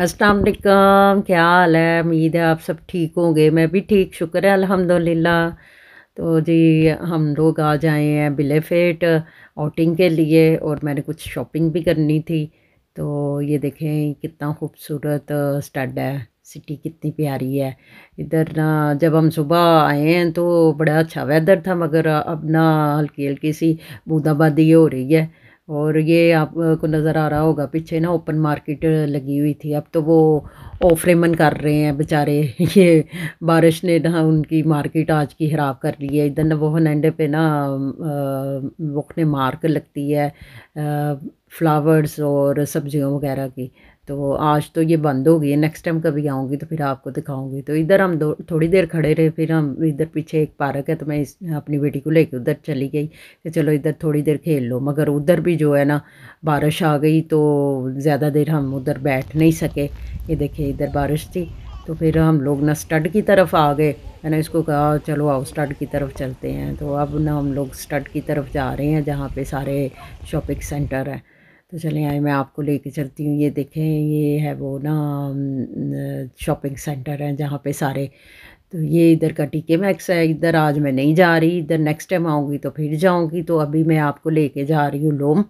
असलकम क्या हाल है उम्मीद है आप सब ठीक होंगे मैं भी ठीक शुक्र है अल्हम्दुलिल्लाह तो जी हम लोग आ जाए हैं बिलेफेट आउटिंग के लिए और मैंने कुछ शॉपिंग भी करनी थी तो ये देखें कितना खूबसूरत स्टड है सिटी कितनी प्यारी है इधर ना जब हम सुबह आए हैं तो बड़ा अच्छा वेदर था मगर अब ना हल्की हल्की सी बूंदाबांदी हो रही है और ये आपको नज़र आ रहा होगा पीछे ना ओपन मार्केट लगी हुई थी अब तो वो रेमन कर रहे हैं बेचारे ये बारिश ने ना उनकी मार्केट आज की ख़राब कर ली है इधर वो एंड पे ना वकने मार्क लगती है फ्लावर्स और सब्जियों वगैरह की तो आज तो ये बंद हो गई है नेक्स्ट टाइम कभी आऊँगी तो फिर आपको दिखाऊँगी तो इधर हम दो थोड़ी देर खड़े रहे फिर हम इधर पीछे एक पार्क है तो मैं इस अपनी बेटी को लेके उधर चली गई कि चलो इधर थोड़ी देर खेल लो मगर उधर भी जो है ना बारिश आ गई तो ज़्यादा देर हम उधर बैठ नहीं सके ये देखिए इधर बारिश थी तो फिर हम लोग ना स्टड की तरफ आ गए मैंने इसको कहा चलो आओ स्टड की तरफ चलते हैं तो अब ना हम लोग स्टड की तरफ जा रहे हैं जहाँ पे सारे शॉपिंग सेंटर हैं तो चलें आए मैं आपको लेके चलती हूँ ये देखें ये है वो ना शॉपिंग सेंटर है जहाँ पे सारे तो ये इधर का टीके मैक्स है इधर आज मैं नहीं जा रही इधर नेक्स्ट टाइम आऊँगी तो फिर जाऊँगी तो अभी मैं आपको लेके जा रही हूँ लोम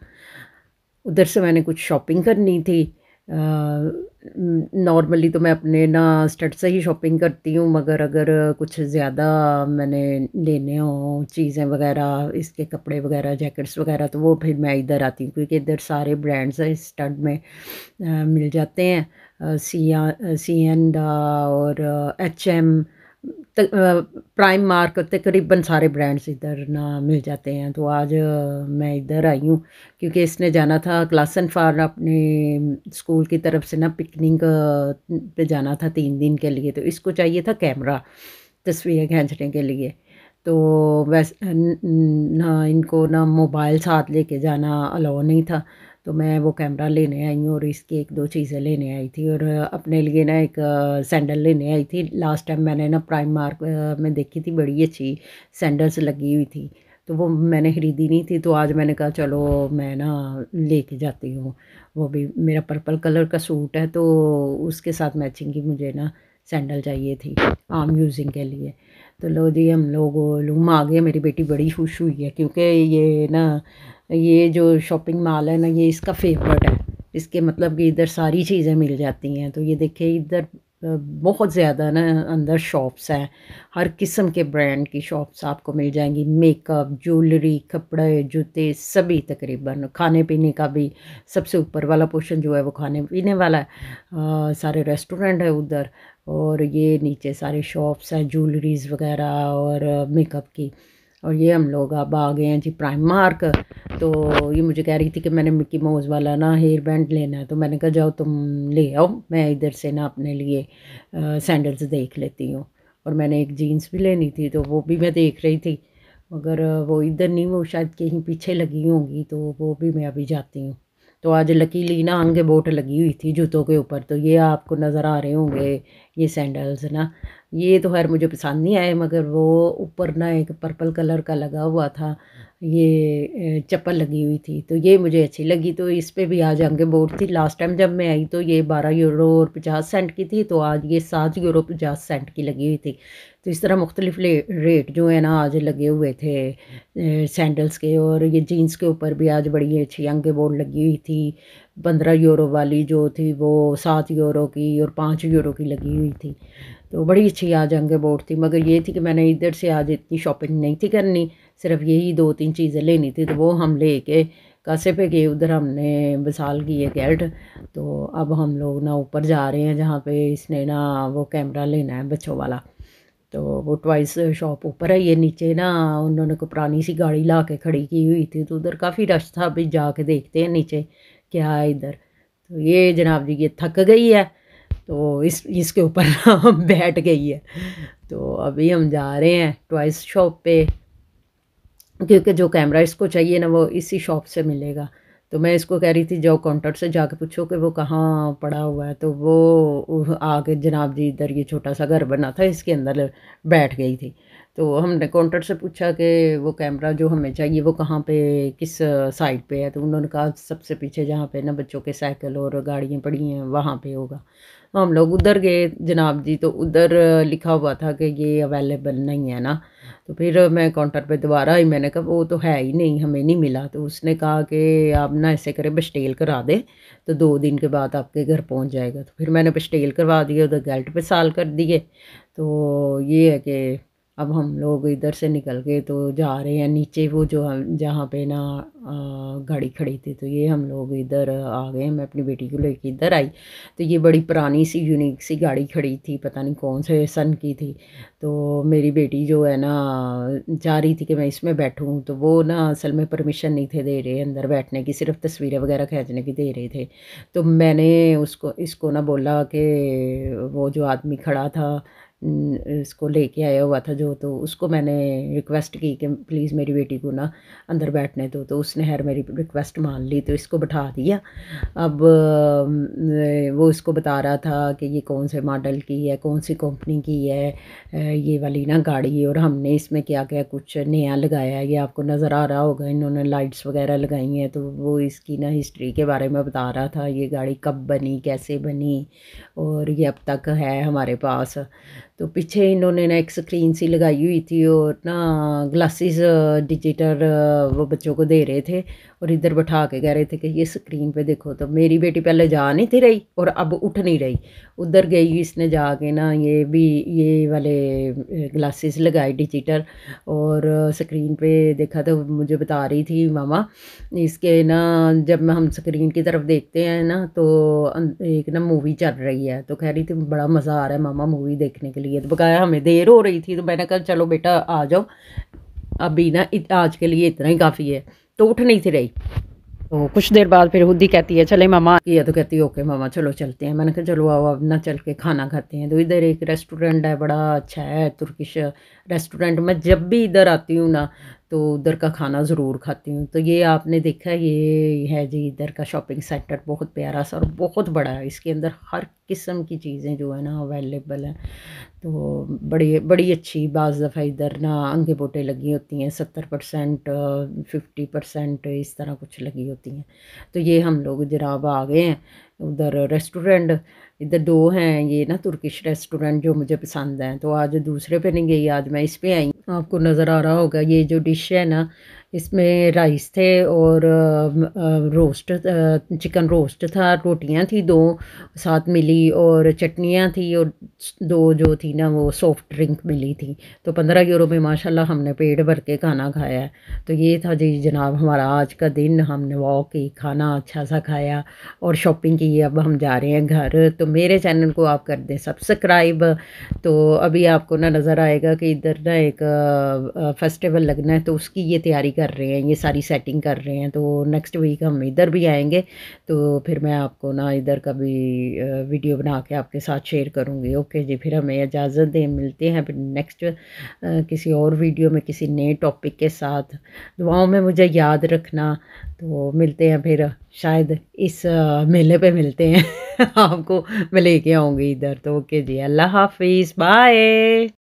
उधर से मैंने कुछ शॉपिंग करनी थी आ, नॉर्मली तो मैं अपने ना स्टेट से ही शॉपिंग करती हूँ मगर अगर कुछ ज़्यादा मैंने लेने हों चीज़ें वगैरह इसके कपड़े वगैरह जैकेट्स वगैरह तो वो फिर मैं इधर आती हूँ क्योंकि इधर सारे ब्रांड्स हैं स्टड में आ, मिल जाते हैं सिया सी एन और एच एम प्राइम मार्क तकरीबन सारे ब्रांड्स इधर ना मिल जाते हैं तो आज मैं इधर आई हूँ क्योंकि इसने जाना था क्लासन फार अपने स्कूल की तरफ से ना पिकनिक पे जाना था तीन दिन के लिए तो इसको चाहिए था कैमरा तस्वीरें खींचने के लिए तो वैसे ना इनको ना मोबाइल साथ लेके जाना अलाउ नहीं था तो मैं वो कैमरा लेने आई हूँ और इसकी एक दो चीज़ें लेने आई थी और अपने लिए ना एक सैंडल लेने आई थी लास्ट टाइम मैंने ना प्राइम मार्क में देखी थी बड़ी अच्छी सैंडल्स लगी हुई थी तो वो मैंने खरीदी नहीं थी तो आज मैंने कहा चलो मैं ना लेके जाती हूँ वो भी मेरा पर्पल कलर का सूट है तो उसके साथ मैचिंग की मुझे ना सैंडल चाहिए थी आर्म यूजिंग के लिए तो लो जी हम लोग लूम आ गए मेरी बेटी बड़ी खुश हुई है क्योंकि ये ना ये जो शॉपिंग मॉल है ना ये इसका फेवरेट है इसके मतलब कि इधर सारी चीज़ें मिल जाती हैं तो ये देखिए इधर बहुत ज़्यादा ना अंदर शॉप्स हैं हर किस्म के ब्रांड की शॉप्स आपको मिल जाएंगी मेकअप ज्वेलरी कपड़े जूते सभी तकरीबन खाने पीने का भी सबसे ऊपर वाला पोर्शन जो है वो खाने पीने वाला है आ, सारे रेस्टोरेंट है उधर और ये नीचे सारे शॉप्स हैं ज्वेलरीज़ वगैरह और मेकअप की और ये हम लोग अब आ गए हैं जी प्राइम मार्क तो ये मुझे कह रही थी कि मैंने मिक्की मोज वाला ना हेयर बैंड लेना है तो मैंने कहा जाओ तुम ले आओ मैं इधर से ना अपने लिए सैंडल्स देख लेती हूँ और मैंने एक जीन्स भी लेनी थी तो वो भी मैं देख रही थी मगर वो इधर नहीं वो शायद कहीं पीछे लगी होंगी तो वो भी मैं अभी जाती हूँ तो आज लकीली ना आगे बोट लगी हुई थी जूतों के ऊपर तो ये आपको नज़र आ रहे होंगे ये सैंडल्स ना ये तो खैर मुझे पसंद नहीं आए मगर वो ऊपर ना एक पर्पल कलर का लगा हुआ था ये चप्पल लगी हुई थी तो ये मुझे अच्छी लगी तो इस पर भी आज आगे बोर्ड थी लास्ट टाइम जब मैं आई तो ये बारह यूरो और पचास सेंट की थी तो आज ये सात यूरो पचास सेंट की लगी हुई थी तो इस तरह मुख्तलिफ रेट जो है ना आज लगे हुए थे सैंडल्स के और ये जीन्स के ऊपर भी आज बड़ी अच्छी आगे बोर्ड लगी हुई थी पंद्रह यूरो वाली जो थी वो सात यूरो की और पाँच यूरो की लगी हुई थी तो बड़ी अच्छी आ जाएंगे बोर्ड थी मगर ये थी कि मैंने इधर से आज इतनी शॉपिंग नहीं थी करनी सिर्फ यही दो तीन चीज़ें लेनी थी तो वो हम ले के कासे पे गए उधर हमने बसाल किए गेट तो अब हम लोग ना ऊपर जा रहे हैं जहाँ पे इसने ना वो कैमरा लेना है बच्चों वाला तो वो ट्वाइस शॉप ऊपर है ये नीचे ना उन्होंने को पुरानी सी गाड़ी ला के खड़ी की हुई थी तो उधर काफ़ी रश था अभी जाके देखते हैं नीचे क्या है इधर तो ये जनाब जी ये थक गई है तो इस इसके ऊपर हम बैठ गई है तो अभी हम जा रहे हैं टॉयस शॉप पे क्योंकि जो कैमरा इसको चाहिए ना वो इसी शॉप से मिलेगा तो मैं इसको कह रही थी जाओ काउंटर से जाके पूछो कि वो कहाँ पड़ा हुआ है तो वो आके जनाब जी इधर ये छोटा सा घर बना था इसके अंदर बैठ गई थी तो हमने काउंटर से पूछा कि वो कैमरा जो हमें चाहिए वो कहाँ पे किस साइड पे है तो उन्होंने कहा सबसे पीछे जहाँ पे ना बच्चों के साइकिल और गाड़ियाँ पड़ी हैं वहाँ पे होगा तो हम लोग उधर गए जनाब जी तो उधर लिखा हुआ था कि ये अवेलेबल नहीं है ना तो फिर मैं काउंटर पे दोबारा आई मैंने कहा वो तो है ही नहीं हमें नहीं मिला तो उसने कहा कि आप ना ऐसे करें बस्टेल करा दें तो दो दिन के बाद आपके घर पहुँच जाएगा तो फिर मैंने बस्टेल करवा दिए उधर गैल्ट पे साल कर दिए तो ये है कि अब हम लोग इधर से निकल के तो जा रहे हैं नीचे वो जो हम जहाँ पे ना गाड़ी खड़ी थी तो ये हम लोग इधर आ गए मैं अपनी बेटी को लेके इधर आई तो ये बड़ी पुरानी सी यूनिक सी गाड़ी खड़ी थी पता नहीं कौन से सन की थी तो मेरी बेटी जो है ना चाह रही थी कि मैं इसमें बैठूँ तो वो ना असल में परमिशन नहीं थे दे रहे अंदर बैठने की सिर्फ तस्वीरें वगैरह खींचने की दे रहे थे तो मैंने उसको इसको ना बोला कि वो जो आदमी खड़ा था इसको लेके आया हुआ था जो तो उसको मैंने रिक्वेस्ट की कि प्लीज़ मेरी बेटी को ना अंदर बैठने दो तो उसने हर मेरी रिक्वेस्ट मान ली तो इसको बैठा दिया अब वो इसको बता रहा था कि ये कौन से मॉडल की है कौन सी कंपनी की है ये वाली ना गाड़ी और हमने इसमें क्या क्या कुछ नया लगाया है ये आपको नज़र आ रहा होगा इन्होंने लाइट्स वगैरह लगाई हैं तो वो इसकी ना हिस्ट्री के बारे में बता रहा था ये गाड़ी कब बनी कैसे बनी और ये अब तक है हमारे पास तो पीछे इन्होंने ना एक स्क्रीन सी लगाई हुई थी और ना ग्लासेस डिजिटल वो बच्चों को दे रहे थे और इधर बैठा के कह रहे थे कि ये स्क्रीन पे देखो तो मेरी बेटी पहले जा नहीं थी रही और अब उठ नहीं रही उधर गई इसने जाके ना ये भी ये वाले ग्लासेस लगाए डिजिटल और स्क्रीन पे देखा तो मुझे बता रही थी मामा इसके ना जब हम स्क्रीन की तरफ देखते हैं ना तो अं, एक ना मूवी चल रही है तो कह रही थी बड़ा मज़ा आ रहा है मामा मूवी देखने के लिए रही है तो बकाया हमें देर हो रही थी तो मैंने कहा चलो बेटा आ जाओ अभी ना आज के लिए इतना ही काफ़ी है तो उठ नहीं थी रही तो कुछ देर बाद फिर हुदी कहती है चले मामा ये तो कहती है ओके मामा चलो चलते हैं मैंने कहा चलो आओ अब ना चल के खाना खाते हैं तो इधर एक रेस्टोरेंट है बड़ा अच्छा है तुर्किश रेस्टोरेंट मैं जब भी इधर आती हूँ ना तो उधर का खाना ज़रूर खाती हूँ तो ये आपने देखा ये है जी इधर का शॉपिंग सेंटर बहुत प्यारा सा और बहुत बड़ा है इसके अंदर हर किस्म की चीज़ें जो है ना अवेलेबल हैं तो बड़ी बड़ी अच्छी बाज़ दफ़ा इधर ना अंगे बोटे लगी होती हैं सत्तर परसेंट फिफ्टी परसेंट इस तरह कुछ लगी होती हैं तो ये हम लोग जनाब आ गए हैं उधर रेस्टोरेंट इधर दो हैं ये ना तुर्किश रेस्टोरेंट जो मुझे पसंद हैं तो आज दूसरे पे नहीं गई आज मैं इस पे आई आपको नज़र आ रहा होगा ये जो डिश है ना इसमें राइस थे और रोस्ट चिकन रोस्ट था रोटियां थी दो साथ मिली और चटनियां थी और दो जो थी ना वो सॉफ्ट ड्रिंक मिली थी तो पंद्रह यूरो में माशाल्लाह हमने पेट भर के खाना खाया तो ये था जी जनाब हमारा आज का दिन हमने वॉक की खाना अच्छा सा खाया और शॉपिंग की अब हम जा रहे हैं घर तो मेरे चैनल को आप कर दें सब्सक्राइब तो अभी आपको ना नज़र आएगा कि इधर ना एक फेस्टिवल लगना है तो उसकी ये तैयारी कर रहे हैं ये सारी सेटिंग कर रहे हैं तो नेक्स्ट वीक हम इधर भी आएंगे तो फिर मैं आपको ना इधर का भी वीडियो बना के आपके साथ शेयर करूँगी ओके जी फिर हमें इजाज़त दें मिलते हैं फिर नेक्स्ट किसी और वीडियो में किसी नए टॉपिक के साथ दुआओं में मुझे याद रखना तो मिलते हैं फिर शायद इस मेले पे मिलते हैं आपको मैं लेके आऊँगी इधर तो ओके जी अल्लाह हाफिज़ बाय